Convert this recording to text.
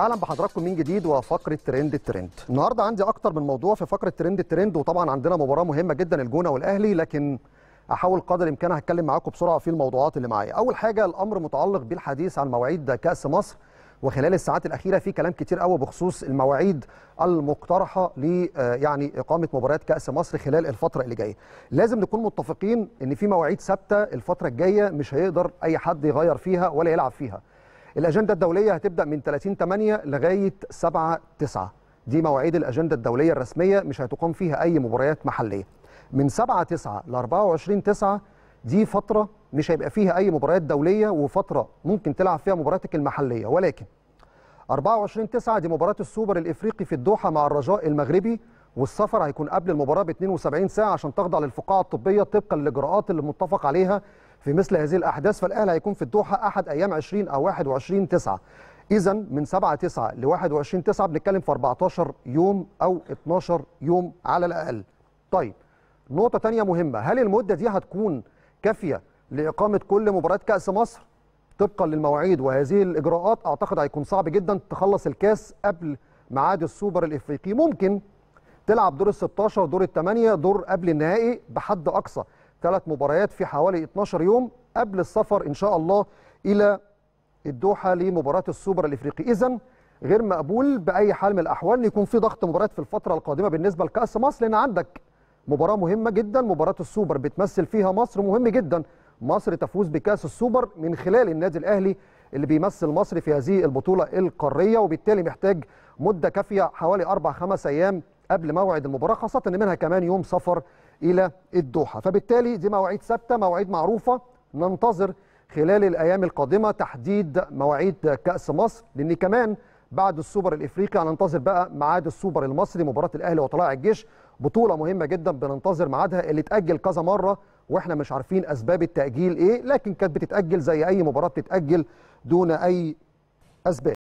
اهلا بحضراتكم من جديد وفقره ترند الترند النهارده عندي اكتر من موضوع في فقره ترند الترند وطبعا عندنا مباراه مهمه جدا الجونه والاهلي لكن احاول قدر الامكان هتكلم معاكم بسرعه في الموضوعات اللي معايا اول حاجه الامر متعلق بالحديث عن مواعيد كاس مصر وخلال الساعات الاخيره في كلام كتير قوي بخصوص المواعيد المقترحه ل آه، يعني اقامه مباريات كاس مصر خلال الفتره اللي جايه لازم نكون متفقين ان في مواعيد ثابته الفتره الجايه مش هيقدر اي حد يغير فيها ولا يلعب فيها الاجنده الدوليه هتبدا من 30 8 لغايه 7 9 دي مواعيد الاجنده الدوليه الرسميه مش هتقام فيها اي مباريات محليه من 7 9 ل 24 9 دي فتره مش هيبقى فيها اي مباريات دوليه وفتره ممكن تلعب فيها مباراتك المحليه ولكن 24 9 دي مباراه السوبر الافريقي في الدوحه مع الرجاء المغربي والسفر هيكون قبل المباراه ب 72 ساعه عشان تخضع للفقاعه الطبيه طبقا للاجراءات اللي متفق عليها في مثل هذه الأحداث فالأهلي هيكون في الدوحة أحد أيام 20 أو 21 9 إذا من 7 9 ل 21 9 بنتكلم في 14 يوم أو 12 يوم على الأقل. طيب نقطة ثانيه مهمة هل المدة دي هتكون كافية لإقامة كل مباراة كأس مصر؟ طبقا للمواعيد وهذه الإجراءات أعتقد هيكون صعب جدا تخلص الكاس قبل ميعاد السوبر الإفريقي ممكن تلعب دور ال 16 دور الثمانية دور قبل النهائي بحد أقصى ثلاث مباريات في حوالي 12 يوم قبل السفر ان شاء الله الى الدوحه لمباراه السوبر الافريقي اذا غير مقبول باي حال من الاحوال ان يكون في ضغط مباريات في الفتره القادمه بالنسبه لكاس مصر لان عندك مباراه مهمه جدا مباراه السوبر بتمثل فيها مصر مهم جدا مصر تفوز بكاس السوبر من خلال النادي الاهلي اللي بيمثل مصر في هذه البطوله القاريه وبالتالي محتاج مده كافيه حوالي اربع خمس ايام قبل موعد المباراه خاصه ان منها كمان يوم سفر الى الدوحه فبالتالي دي مواعيد ثابته مواعيد معروفه ننتظر خلال الايام القادمه تحديد مواعيد كاس مصر لان كمان بعد السوبر الافريقي هننتظر بقى ميعاد السوبر المصري مباراه الاهلي وطلائع الجيش بطوله مهمه جدا بننتظر ميعادها اللي اتاجل كذا مره واحنا مش عارفين اسباب التاجيل ايه لكن كانت بتتاجل زي اي مباراه بتتاجل دون اي اسباب